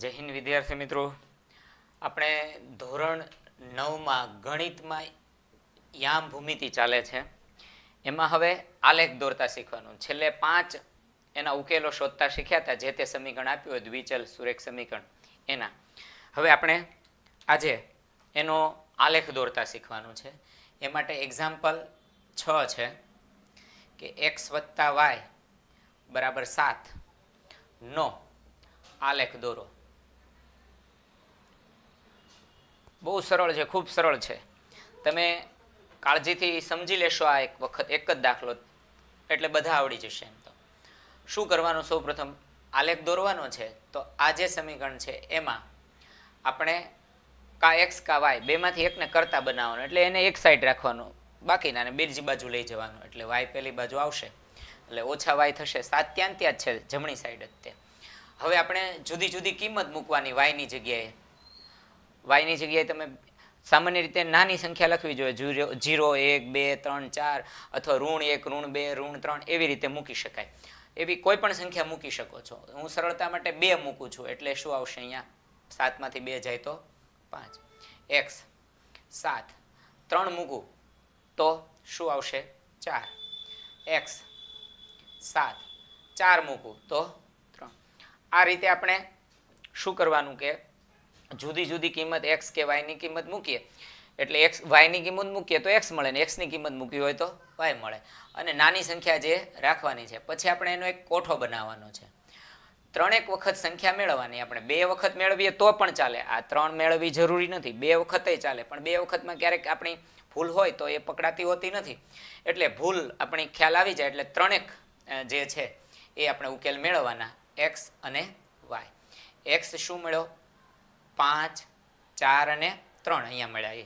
જય હિન્દ વિદ્યાર્થી મિત્રો આપણે ધોરણ નવમાં ગણિતમાં યામ ભૂમિતિ ચાલે છે એમાં હવે આલેખ દોરતા શીખવાનું છેલ્લે પાંચ એના ઉકેલો શોધતા શીખ્યા હતા જે તે સમીકરણ આપ્યું હોય દ્વિચલ સુરેખ સમીકરણ એના હવે આપણે આજે એનો આલેખ દોરતા શીખવાનું છે એ માટે એક્ઝામ્પલ છ છે કે એક્સ વત્તા વાય બરાબર સાત નો આલેખ દોરો બહુ સરળ છે ખૂબ સરળ છે તમે કાળજીથી સમજી લેશો આ એક વખત એક જ દાખલો એટલે બધા આવડી જશે એમ તો શું કરવાનું સૌપ્રથમ આલેખ દોરવાનો છે તો આ જે સમીકરણ છે એમાં આપણે કા એક્સ કા વાય બેમાંથી એકને કરતા બનાવવાનું એટલે એને એક સાઈડ રાખવાનો બાકીનાને બીજી બાજુ લઈ જવાનું એટલે વાય પહેલી બાજુ આવશે એટલે ઓછા વાય થશે સાત ત્યાં ત્યાં જ છે જમણી સાઈડ જ તે હવે આપણે જુદી જુદી કિંમત મૂકવાની વાયની જગ્યાએ વાયની જગ્યાએ તમે સામાન્ય રીતે નાની સંખ્યા લખવી જોઈએ ઝીરો એક બે ત્રણ ચાર અથવા ઋણ એક ઋણ બે ઋણ ત્રણ એવી રીતે મૂકી શકાય એવી કોઈ પણ સંખ્યા મૂકી શકો છો હું સરળતા માટે બે મૂકું છું એટલે શું આવશે અહીંયા સાતમાંથી બે જાય તો પાંચ એક્સ સાત ત્રણ મૂકું તો શું આવશે ચાર એક્સ સાત ચાર મૂકું તો ત્રણ આ રીતે આપણે શું કરવાનું કે જુદી જુદી કિંમત એક્સ કે વાયની કિંમત મૂકીએ એટલે એક્સ વાયની કિંમત મૂકીએ તો એક્સ મળે ને એક્સની કિંમત મૂકી હોય તો વાય મળે અને નાની સંખ્યા જે રાખવાની છે પછી આપણે એનો એક કોઠો બનાવવાનો છે ત્રણેક વખત સંખ્યા મેળવવાની આપણે બે વખત મેળવીએ તો પણ ચાલે આ ત્રણ મેળવવી જરૂરી નથી બે વખતે ચાલે પણ બે વખતમાં ક્યારેક આપણી ભૂલ હોય તો એ પકડાતી હોતી નથી એટલે ભૂલ આપણી ખ્યાલ આવી જાય એટલે ત્રણેક જે છે એ આપણે ઉકેલ મેળવવાના એક્સ અને વાય એક્સ શું મળ્યો પાંચ ચાર અને ત્રણ અહીંયા મળ્યા એ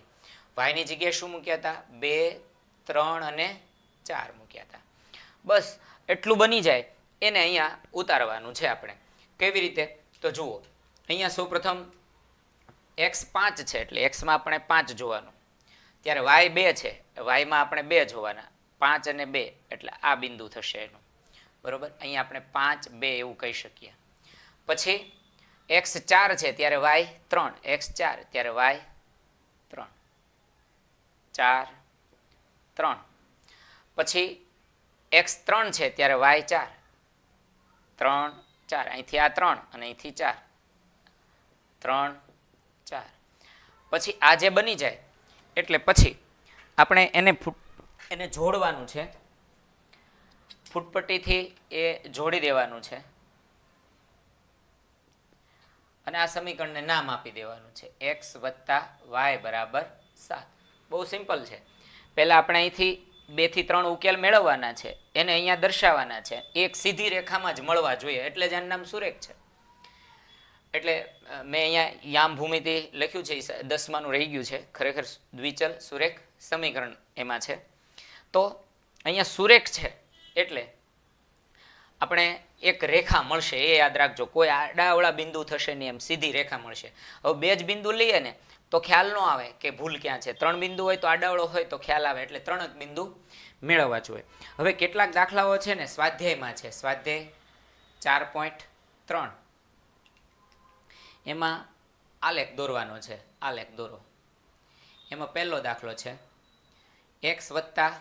વાયની જગ્યાએ શું મૂક્યા હતા બે ત્રણ અને ચાર મૂક્યા હતા બસ એટલું બની જાય એને અહીંયા ઉતારવાનું છે આપણે કેવી રીતે તો જુઓ અહીંયા સૌપ્રથમ એક્સ પાંચ છે એટલે એક્સમાં આપણે પાંચ જોવાનું ત્યારે વાય બે છે વાયમાં આપણે બે જોવાના પાંચ અને બે એટલે આ બિંદુ થશે એનું બરોબર અહીંયા આપણે પાંચ બે એવું કહી શકીએ પછી એક્સ ચાર છે ત્યારે વાય ત્રણ એક્સ ચાર ત્યારે વાય ત્રણ ચાર ત્રણ પછી એક્સ ત્રણ છે ત્યારે વાય ચાર ત્રણ ચાર અહીંથી આ ત્રણ અને અહીંથી ચાર ત્રણ ચાર પછી આ જે બની જાય એટલે પછી આપણે એને ફૂટ એને જોડવાનું છે ફૂટપટ્ટીથી એ જોડી દેવાનું છે અને આ સમીકરણને નામ આપી દેવાનું છે એક્સ વત્તા વાય બરાબર સાત બહુ સિમ્પલ છે પહેલાં આપણે અહીંથી બેથી ત્રણ ઉકેલ મેળવવાના છે એને અહીંયા દર્શાવવાના છે એક સીધી રેખામાં જ મળવા જોઈએ એટલે જ આનું નામ સુરેખ છે એટલે મેં અહીંયા યામ ભૂમિતિ લખ્યું છે દસમાનું રહી ગયું છે ખરેખર દ્વિચલ સુરેખ સમીકરણ એમાં છે તો અહીંયા સુરેખ છે એટલે આપણે એક રેખા મળશે એ યાદ રાખજો કોઈ આડાવળા બિંદુ થશે નહીં એમ સીધી રેખા મળશે હવે બે જ બિંદુ લઈએ ને તો ખ્યાલ ન આવે કે ભૂલ ક્યાં છે ત્રણ બિંદુ હોય તો આડાવળો હોય તો ખ્યાલ આવે એટલે ત્રણ જ બિંદુ મેળવવા જોઈએ હવે કેટલાક દાખલાઓ છે ને સ્વાધ્યાયમાં છે સ્વાધ્યાય ચાર પોઈન્ટ ત્રણ એમાં આલેખ દોરવાનો છે આલેખ દોરો એમાં પહેલો દાખલો છે એક્સ વત્તા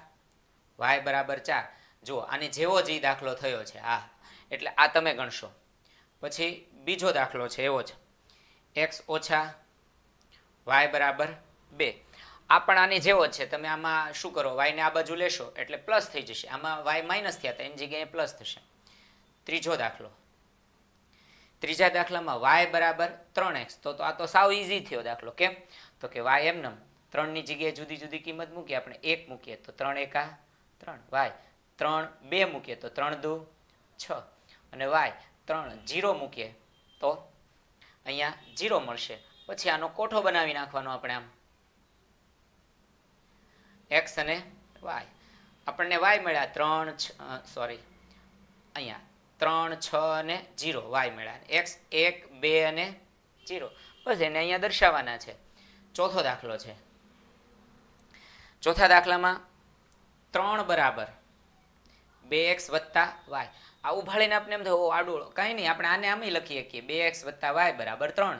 વાય બરાબર ચાર જુઓ આની જેવો જ દાખલો થયો છે આ એટલે આ તમે ગણશો પછી બીજો દાખલો છે એવો જ એક્સ ઓછા વાય બરાબર બે આ પણ આની જેવો જ છે તમે આમાં શું કરો વાયને આ બાજુ લેશો એટલે પ્લસ થઈ જશે આમાં વાય માઇનસ થયા હતા એની જગ્યાએ પ્લસ થશે ત્રીજો દાખલો ત્રીજા દાખલામાં વાય બરાબર ત્રણ એક્સ તો આ તો સાવ ઇઝી થયો દાખલો કેમ તો કે વાય એમ એમનેમ ત્રણની જગ્યાએ જુદી જુદી કિંમત મૂકીએ આપણે એક મૂકીએ તો ત્રણ એકા ત્રણ વાય ત્રણ બે મૂકીએ તો ત્રણ દુ છ અને વાય ત્રણ જીરો મૂકીએ તો અહીંયા જીરો મળશે પછી આનો કોઠો બનાવી નાખવાનો આપણે આમ એક્સ અને વાય આપણને વાય મળ્યા ત્રણ સોરી અહીંયા ત્રણ છ અને જીરો વાય મળ્યા એક્સ એક બે અને જીરો બસ એને અહીંયા દર્શાવવાના છે ચોથો દાખલો છે ચોથા દાખલામાં ત્રણ બરાબર બે એક્સ વત્તા વાય આવું ભાળીને આપણે એમ થયું આડું કાંઈ નહીં આપણે આને આમે લખી શકીએ બે એક્સ વત્તા વાય બરાબર ત્રણ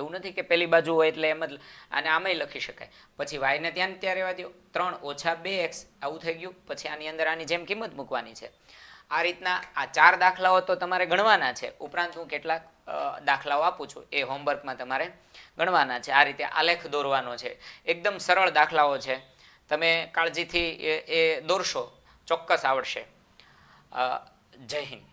એવું નથી કે પેલી બાજુ હોય એટલે એમ જ આને આમાં લખી શકાય પછી વાયને ત્યાં ત્યાં રહેવા દો ત્રણ ઓછા બે એક્સ આવું થઈ ગયું પછી આની અંદર આની જેમ કિંમત મૂકવાની છે આ રીતના આ ચાર દાખલાઓ તો તમારે ગણવાના છે ઉપરાંત હું કેટલાક દાખલાઓ આપું છું એ હોમવર્કમાં તમારે ગણવાના છે આ રીતે આલેખ દોરવાનો છે એકદમ સરળ દાખલાઓ છે તમે કાળજીથી એ દોરશો ચોક્કસ આવડશે જય હિન્દ